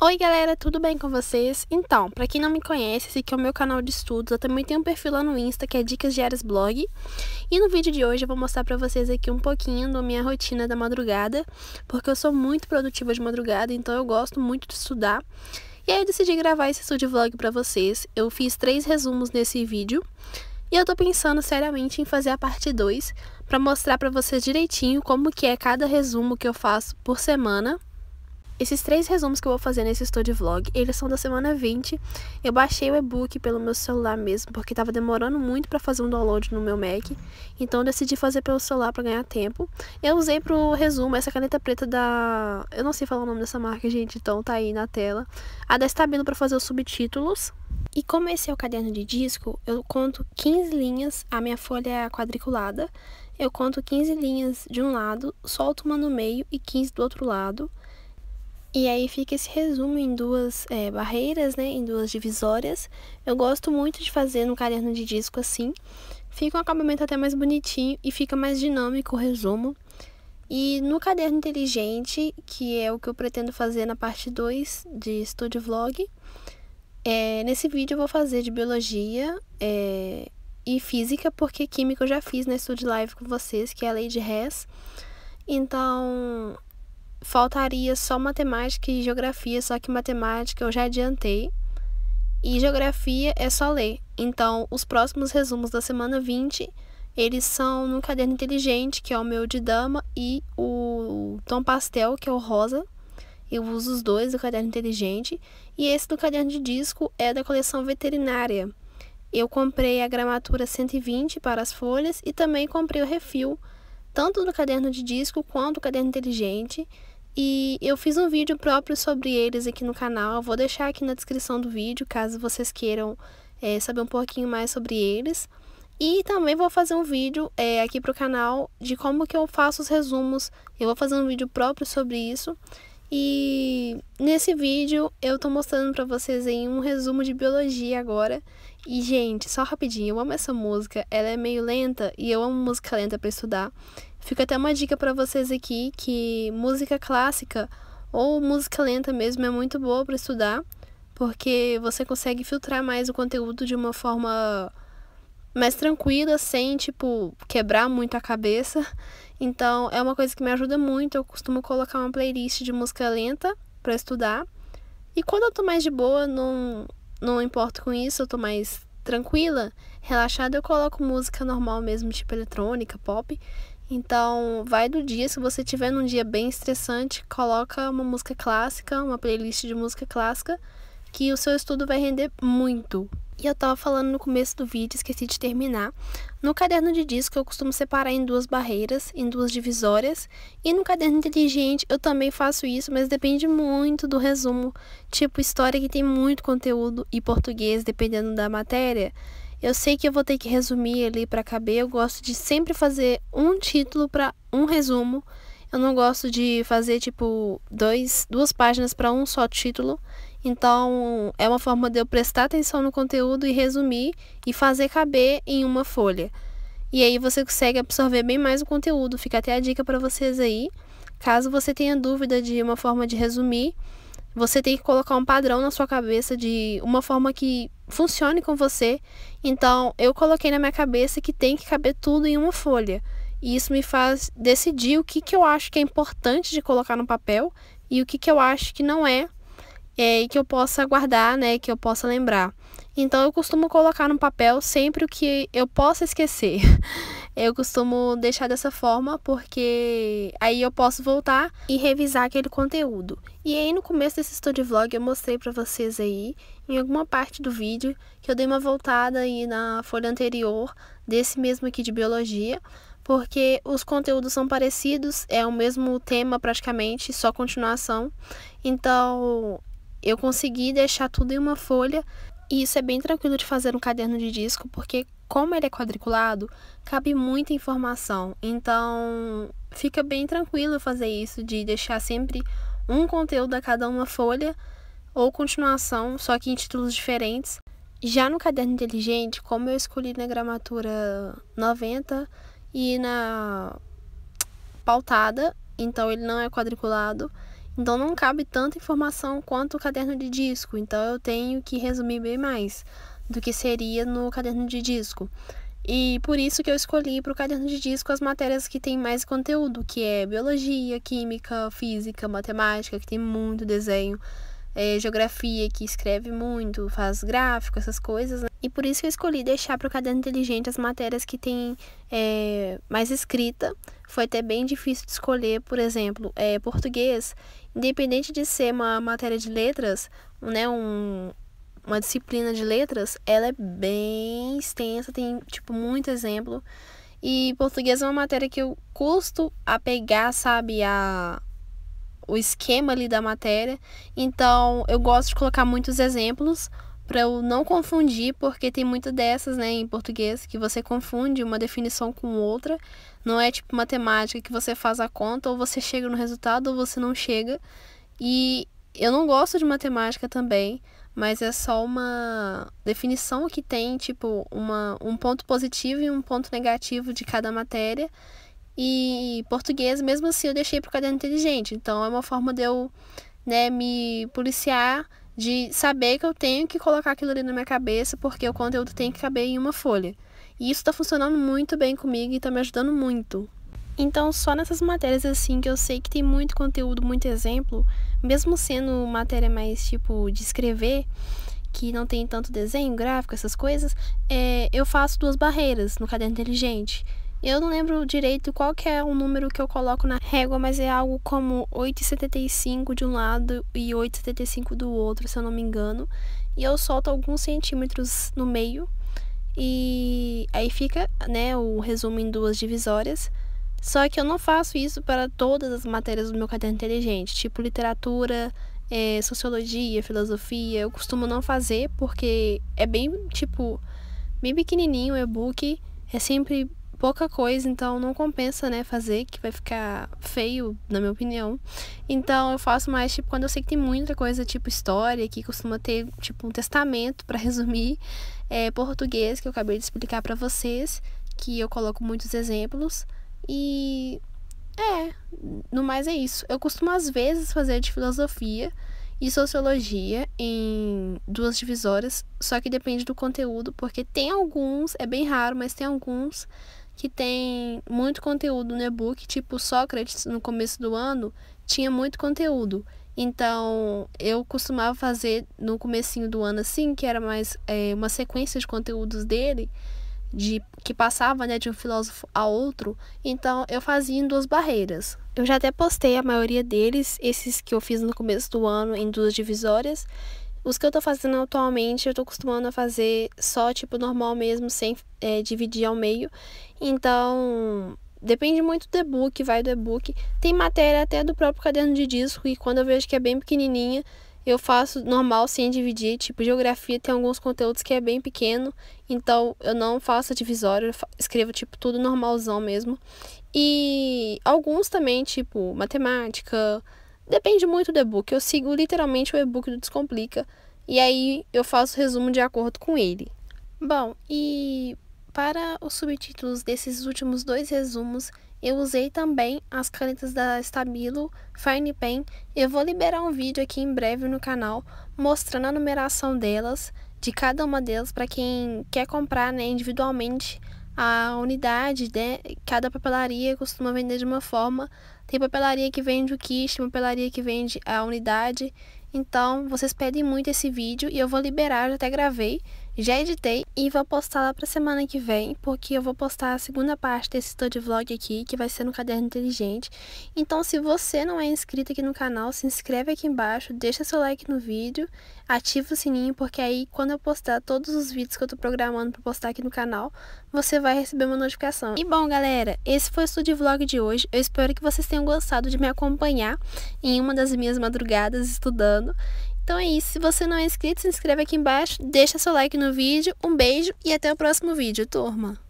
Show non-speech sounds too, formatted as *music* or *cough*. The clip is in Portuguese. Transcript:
Oi galera, tudo bem com vocês? Então, para quem não me conhece, esse aqui é o meu canal de estudos, eu também tenho um perfil lá no Insta que é Dicas Diárias Blog e no vídeo de hoje eu vou mostrar para vocês aqui um pouquinho da minha rotina da madrugada porque eu sou muito produtiva de madrugada, então eu gosto muito de estudar e aí eu decidi gravar esse estudo vlog para vocês, eu fiz três resumos nesse vídeo e eu tô pensando seriamente em fazer a parte 2 para mostrar para vocês direitinho como que é cada resumo que eu faço por semana esses três resumos que eu vou fazer nesse Study Vlog, eles são da semana 20. Eu baixei o e-book pelo meu celular mesmo, porque tava demorando muito para fazer um download no meu Mac. Então eu decidi fazer pelo celular para ganhar tempo. Eu usei pro resumo essa caneta preta da... Eu não sei falar o nome dessa marca, gente, então tá aí na tela. A da Stabilo para fazer os subtítulos. E como esse é o caderno de disco, eu conto 15 linhas, a minha folha é quadriculada. Eu conto 15 linhas de um lado, solto uma no meio e 15 do outro lado. E aí fica esse resumo em duas é, barreiras, né, em duas divisórias. Eu gosto muito de fazer no caderno de disco assim. Fica um acabamento até mais bonitinho e fica mais dinâmico o resumo. E no caderno inteligente, que é o que eu pretendo fazer na parte 2 de Studio Vlog, é, nesse vídeo eu vou fazer de biologia é, e física, porque química eu já fiz na Studio Live com vocês, que é a lei de Hess. Então, faltaria só matemática e geografia, só que matemática eu já adiantei. E geografia é só ler. Então, os próximos resumos da semana 20, eles são no caderno inteligente, que é o meu de dama, e o tom pastel, que é o rosa. Eu uso os dois do caderno inteligente. E esse do caderno de disco é da coleção veterinária. Eu comprei a gramatura 120 para as folhas e também comprei o refil tanto do caderno de disco quanto do caderno inteligente. E eu fiz um vídeo próprio sobre eles aqui no canal. Eu vou deixar aqui na descrição do vídeo, caso vocês queiram é, saber um pouquinho mais sobre eles. E também vou fazer um vídeo é, aqui pro canal de como que eu faço os resumos. Eu vou fazer um vídeo próprio sobre isso. E nesse vídeo eu tô mostrando pra vocês aí um resumo de biologia agora. E, gente, só rapidinho, eu amo essa música. Ela é meio lenta e eu amo música lenta pra estudar. Fica até uma dica para vocês aqui que música clássica ou música lenta mesmo é muito boa para estudar, porque você consegue filtrar mais o conteúdo de uma forma mais tranquila, sem tipo quebrar muito a cabeça. *laughs* Então, é uma coisa que me ajuda muito. Eu costumo colocar uma playlist de música lenta para estudar. E quando eu tô mais de boa, não não importo com isso, eu tô mais tranquila, relaxada, eu coloco música normal mesmo, tipo eletrônica, pop, então, vai do dia. Se você tiver num dia bem estressante, coloca uma música clássica, uma playlist de música clássica, que o seu estudo vai render muito. E eu tava falando no começo do vídeo, esqueci de terminar. No caderno de disco eu costumo separar em duas barreiras, em duas divisórias. E no caderno inteligente eu também faço isso, mas depende muito do resumo. Tipo, história que tem muito conteúdo e português, dependendo da matéria eu sei que eu vou ter que resumir ali para caber. Eu gosto de sempre fazer um título para um resumo. Eu não gosto de fazer tipo dois, duas páginas para um só título. Então, é uma forma de eu prestar atenção no conteúdo e resumir e fazer caber em uma folha. E aí você consegue absorver bem mais o conteúdo. Fica até a dica para vocês aí. Caso você tenha dúvida de uma forma de resumir, você tem que colocar um padrão na sua cabeça de uma forma que funcione com você. Então, eu coloquei na minha cabeça que tem que caber tudo em uma folha. E isso me faz decidir o que, que eu acho que é importante de colocar no papel e o que, que eu acho que não é, é e que eu possa guardar, né, que eu possa lembrar. Então eu costumo colocar no papel sempre o que eu possa esquecer. *laughs* Eu costumo deixar dessa forma porque aí eu posso voltar e revisar aquele conteúdo. E aí no começo desse story vlog eu mostrei para vocês aí em alguma parte do vídeo que eu dei uma voltada aí na folha anterior desse mesmo aqui de biologia, porque os conteúdos são parecidos, é o mesmo tema praticamente, só continuação. Então, eu consegui deixar tudo em uma folha e isso é bem tranquilo de fazer um caderno de disco, porque como ele é quadriculado, cabe muita informação. Então, fica bem tranquilo fazer isso de deixar sempre um conteúdo a cada uma folha ou continuação, só que em títulos diferentes. Já no caderno inteligente, como eu escolhi na gramatura 90 e na pautada, então ele não é quadriculado, então não cabe tanta informação quanto o caderno de disco. Então eu tenho que resumir bem mais do que seria no caderno de disco. E por isso que eu escolhi para o caderno de disco as matérias que tem mais conteúdo, que é biologia, química, física, matemática, que tem muito desenho, é, geografia, que escreve muito, faz gráfico, essas coisas. Né? E por isso que eu escolhi deixar para o caderno inteligente as matérias que tem é, mais escrita. Foi até bem difícil de escolher, por exemplo, é, português. Independente de ser uma matéria de letras, né, um, uma disciplina de letras, ela é bem extensa, tem tipo muito exemplo. E português é uma matéria que eu custo a pegar, sabe, a o esquema ali da matéria. Então, eu gosto de colocar muitos exemplos para eu não confundir, porque tem muito dessas, né, em português, que você confunde uma definição com outra. Não é tipo matemática que você faz a conta, ou você chega no resultado, ou você não chega. E eu não gosto de matemática também, mas é só uma definição que tem, tipo, uma, um ponto positivo e um ponto negativo de cada matéria. E português, mesmo assim, eu deixei para o caderno inteligente. Então, é uma forma de eu né, me policiar de saber que eu tenho que colocar aquilo ali na minha cabeça, porque o conteúdo tem que caber em uma folha. E isso está funcionando muito bem comigo e está me ajudando muito. Então, só nessas matérias assim que eu sei que tem muito conteúdo, muito exemplo, mesmo sendo matéria mais tipo de escrever, que não tem tanto desenho, gráfico, essas coisas, é, eu faço duas barreiras no caderno inteligente. Eu não lembro direito qual que é o número que eu coloco na régua, mas é algo como 8,75 de um lado e 8,75 do outro, se eu não me engano. E eu solto alguns centímetros no meio e aí fica, né, o resumo em duas divisórias. Só que eu não faço isso para todas as matérias do meu caderno inteligente, tipo literatura, é, sociologia, filosofia. Eu costumo não fazer porque é bem, tipo, bem pequenininho o e-book. É sempre pouca coisa, então não compensa, né, fazer, que vai ficar feio, na minha opinião. Então eu faço mais, tipo, quando eu sei que tem muita coisa, tipo, história, que costuma ter, tipo, um testamento para *laughs* resumir, é, português, que eu acabei de explicar para vocês, que eu coloco muitos exemplos. E é, no mais é isso. Eu costumo às vezes fazer de filosofia e sociologia em duas divisórias, só que depende do conteúdo, porque tem alguns, é bem raro, mas tem alguns que tem muito conteúdo no e-book, tipo Sócrates no começo do ano tinha muito conteúdo. Então, eu costumava fazer no comecinho do ano assim, que era mais é, uma sequência de conteúdos dele, de que passava né, de um filósofo a outro. Então, eu fazia em duas barreiras. Eu já até postei a maioria deles, esses que eu fiz no começo do ano, em duas divisórias. Os que eu tô fazendo atualmente, eu tô acostumando a fazer só, tipo, normal mesmo, sem é, dividir ao meio. Então, depende muito do e-book, vai do e-book. Tem matéria até do próprio caderno de disco, e quando eu vejo que é bem pequenininha, eu faço normal sem dividir. Tipo, geografia tem alguns conteúdos que é bem pequeno, então eu não faço divisório, eu escrevo tipo tudo normalzão mesmo. E alguns também, tipo matemática, Depende muito do e-book. Eu sigo literalmente o e-book do Descomplica e aí eu faço resumo de acordo com ele. Bom, e para os subtítulos desses últimos dois resumos, eu usei também as canetas da Stabilo, Fine Pen. Eu vou liberar um vídeo aqui em breve no canal mostrando a numeração delas, de cada uma delas, para quem quer comprar né, individualmente a unidade, né? Cada papelaria costuma vender de uma forma. Tem papelaria que vende o kit, tem papelaria que vende a unidade. Então, vocês pedem muito esse vídeo e eu vou liberar, eu até gravei. Já editei e vou postar lá pra semana que vem, porque eu vou postar a segunda parte desse de vlog aqui, que vai ser no Caderno Inteligente. Então, se você não é inscrito aqui no canal, se inscreve aqui embaixo, deixa seu like no vídeo, ativa o sininho, porque aí quando eu postar todos os vídeos que eu tô programando pra postar aqui no canal, você vai receber uma notificação. E bom, galera, esse foi o de vlog de hoje. Eu espero que vocês tenham gostado de me acompanhar em uma das minhas madrugadas estudando. Então é isso. Se você não é inscrito, se inscreve aqui embaixo, deixa seu like no vídeo. Um beijo e até o próximo vídeo, turma.